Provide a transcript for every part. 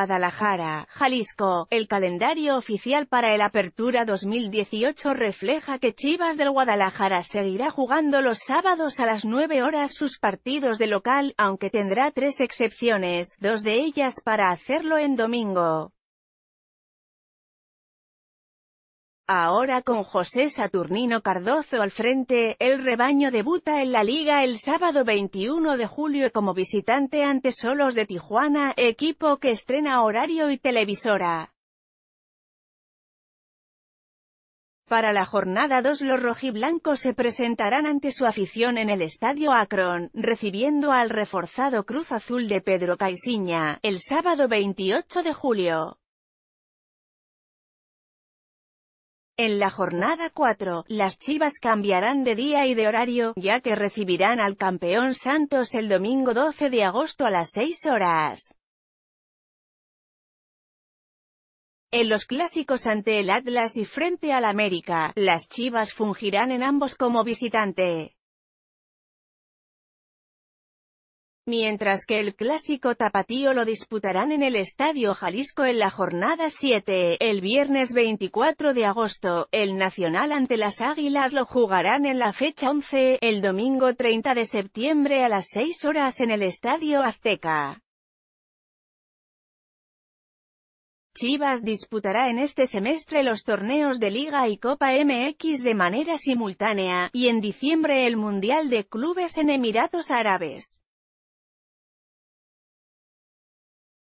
Guadalajara, Jalisco. El calendario oficial para el Apertura 2018 refleja que Chivas del Guadalajara seguirá jugando los sábados a las 9 horas sus partidos de local, aunque tendrá tres excepciones, dos de ellas para hacerlo en domingo. Ahora con José Saturnino Cardozo al frente, el rebaño debuta en la liga el sábado 21 de julio como visitante ante Solos de Tijuana, equipo que estrena horario y televisora. Para la jornada 2 los rojiblancos se presentarán ante su afición en el Estadio Akron, recibiendo al reforzado Cruz Azul de Pedro Caixinha, el sábado 28 de julio. En la jornada 4, las Chivas cambiarán de día y de horario, ya que recibirán al campeón Santos el domingo 12 de agosto a las 6 horas. En los clásicos ante el Atlas y frente al América, las Chivas fungirán en ambos como visitante. mientras que el clásico tapatío lo disputarán en el Estadio Jalisco en la jornada 7, el viernes 24 de agosto, el Nacional ante las Águilas lo jugarán en la fecha 11, el domingo 30 de septiembre a las 6 horas en el Estadio Azteca. Chivas disputará en este semestre los torneos de Liga y Copa MX de manera simultánea, y en diciembre el Mundial de Clubes en Emiratos Árabes.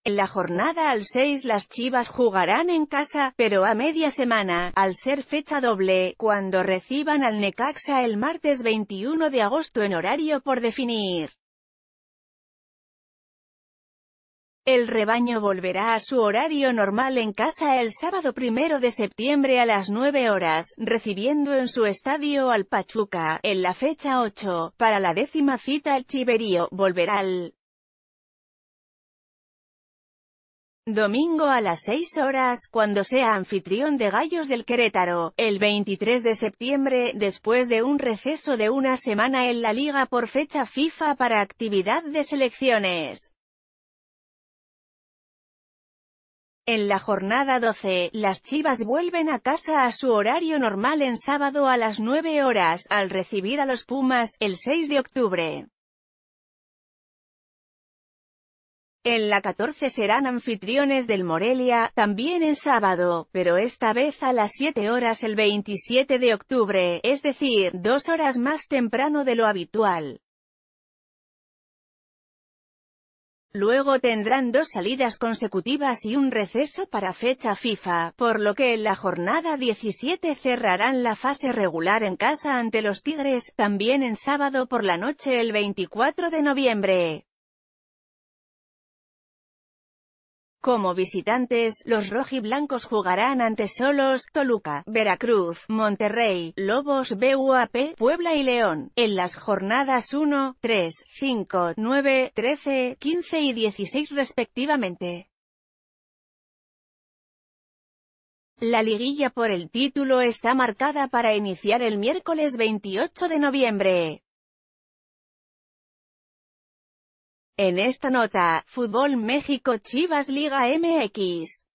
En la jornada al 6 las Chivas jugarán en casa, pero a media semana, al ser fecha doble, cuando reciban al Necaxa el martes 21 de agosto en horario por definir. El rebaño volverá a su horario normal en casa el sábado 1 de septiembre a las 9 horas, recibiendo en su estadio al Pachuca, en la fecha 8, para la décima cita el Chiverío, volverá al... Domingo a las 6 horas, cuando sea anfitrión de Gallos del Querétaro, el 23 de septiembre, después de un receso de una semana en la liga por fecha FIFA para actividad de selecciones. En la jornada 12, las Chivas vuelven a casa a su horario normal en sábado a las 9 horas, al recibir a los Pumas, el 6 de octubre. En la 14 serán anfitriones del Morelia, también en sábado, pero esta vez a las 7 horas el 27 de octubre, es decir, dos horas más temprano de lo habitual. Luego tendrán dos salidas consecutivas y un receso para fecha FIFA, por lo que en la jornada 17 cerrarán la fase regular en casa ante los Tigres, también en sábado por la noche el 24 de noviembre. Como visitantes, los rojiblancos jugarán ante Solos, Toluca, Veracruz, Monterrey, Lobos BUAP, Puebla y León, en las jornadas 1, 3, 5, 9, 13, 15 y 16 respectivamente. La liguilla por el título está marcada para iniciar el miércoles 28 de noviembre. En esta nota, Fútbol México Chivas Liga MX.